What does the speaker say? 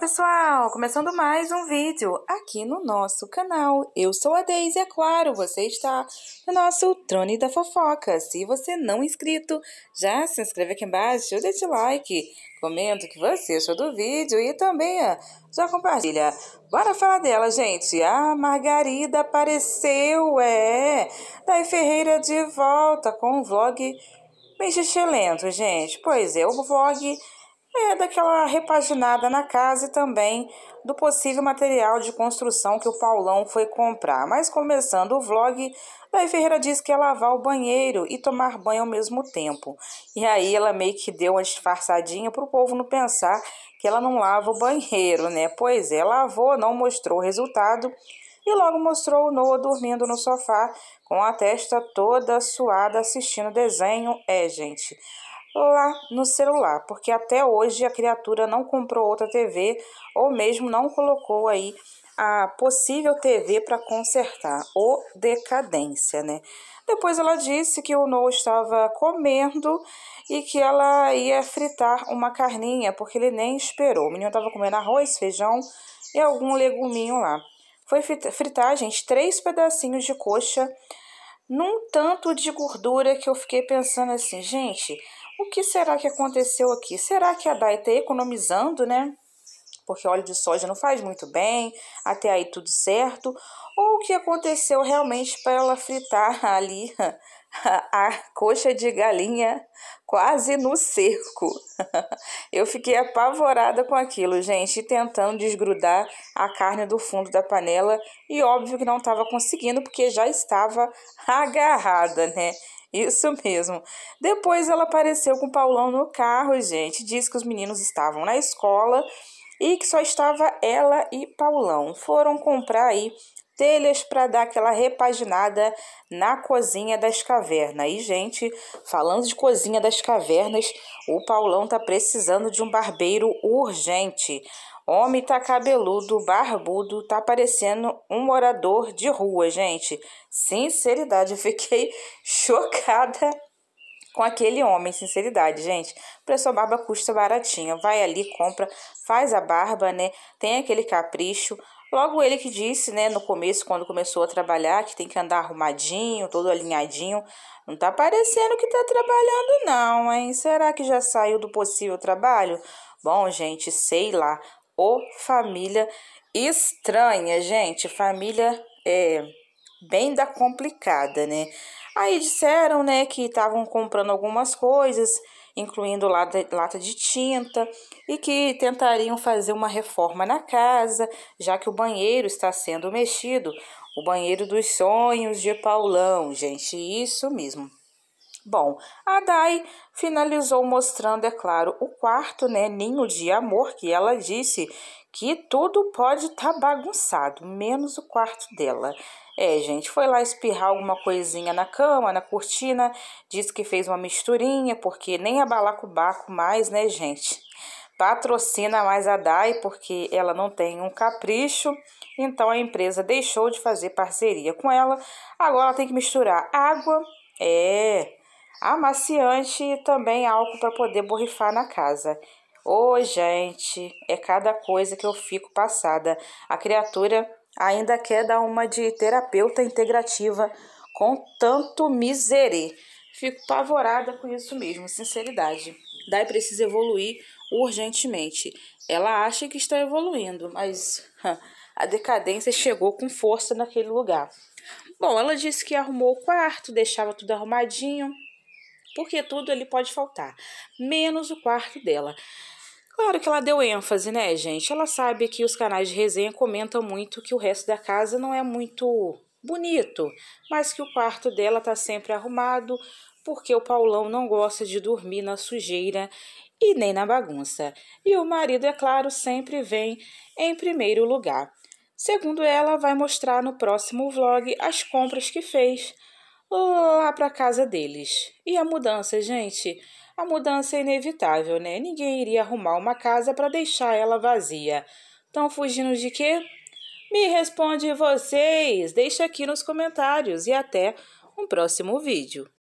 pessoal! Começando mais um vídeo aqui no nosso canal. Eu sou a Deise e é claro, você está no nosso Trone da Fofoca. Se você não é inscrito, já se inscreve aqui embaixo, deixa o like, comenta o que você achou do vídeo e também já compartilha. Bora falar dela, gente. A Margarida apareceu, é! Daí Ferreira de volta com um vlog bem lento, gente. Pois é, o vlog é daquela repaginada na casa e também do possível material de construção que o Paulão foi comprar. Mas começando o vlog, Daí Ferreira disse que ia é lavar o banheiro e tomar banho ao mesmo tempo. E aí ela meio que deu uma disfarçadinha para o povo não pensar que ela não lava o banheiro, né? Pois é, lavou, não mostrou o resultado e logo mostrou o Noah dormindo no sofá com a testa toda suada assistindo desenho. É, gente lá no celular, porque até hoje a criatura não comprou outra TV ou mesmo não colocou aí a possível TV para consertar ou decadência, né? Depois ela disse que o No estava comendo e que ela ia fritar uma carninha, porque ele nem esperou. O menino estava comendo arroz, feijão e algum leguminho lá. Foi fritar, gente, três pedacinhos de coxa num tanto de gordura que eu fiquei pensando assim, gente, o que será que aconteceu aqui? Será que a DAI está economizando, né? Porque óleo de soja não faz muito bem, até aí tudo certo. Ou o que aconteceu realmente para ela fritar ali a coxa de galinha quase no cerco. Eu fiquei apavorada com aquilo, gente, tentando desgrudar a carne do fundo da panela e óbvio que não estava conseguindo porque já estava agarrada, né? Isso mesmo. Depois ela apareceu com o Paulão no carro, gente. Disse que os meninos estavam na escola e que só estava ela e Paulão. Foram comprar aí telhas para dar aquela repaginada na cozinha das cavernas. E, gente, falando de cozinha das cavernas, o Paulão tá precisando de um barbeiro urgente. Homem tá cabeludo, barbudo, tá parecendo um morador de rua, gente. Sinceridade, eu fiquei chocada com aquele homem, sinceridade, gente. Pra sua barba custa baratinho, Vai ali, compra, faz a barba, né? Tem aquele capricho. Logo ele que disse, né, no começo, quando começou a trabalhar, que tem que andar arrumadinho, todo alinhadinho. Não tá parecendo que tá trabalhando, não, hein? Será que já saiu do possível trabalho? Bom, gente, sei lá o Família Estranha, gente. Família é bem da complicada, né? Aí disseram, né, que estavam comprando algumas coisas, incluindo lata, lata de tinta, e que tentariam fazer uma reforma na casa, já que o banheiro está sendo mexido, o banheiro dos sonhos de Paulão, gente, isso mesmo. Bom, a Dai finalizou mostrando, é claro, o quarto né, ninho de amor que ela disse que tudo pode estar tá bagunçado, menos o quarto dela. É, gente, foi lá espirrar alguma coisinha na cama, na cortina, disse que fez uma misturinha, porque nem é balacobaco mais, né, gente? Patrocina mais a Dai, porque ela não tem um capricho, então a empresa deixou de fazer parceria com ela. Agora ela tem que misturar água, é, amaciante e também álcool para poder borrifar na casa. Ô, oh, gente, é cada coisa que eu fico passada. A criatura ainda quer dar uma de terapeuta integrativa com tanto miserê. Fico apavorada com isso mesmo, sinceridade. Dai precisa evoluir urgentemente. Ela acha que está evoluindo, mas a decadência chegou com força naquele lugar. Bom, ela disse que arrumou o quarto, deixava tudo arrumadinho, porque tudo ele pode faltar, menos o quarto dela. Claro que ela deu ênfase, né, gente? Ela sabe que os canais de resenha comentam muito que o resto da casa não é muito bonito, mas que o quarto dela tá sempre arrumado, porque o Paulão não gosta de dormir na sujeira e nem na bagunça. E o marido, é claro, sempre vem em primeiro lugar. Segundo ela, vai mostrar no próximo vlog as compras que fez lá oh, para casa deles. E a mudança, gente? A mudança é inevitável, né? Ninguém iria arrumar uma casa para deixar ela vazia. Estão fugindo de quê? Me responde vocês! Deixa aqui nos comentários e até um próximo vídeo.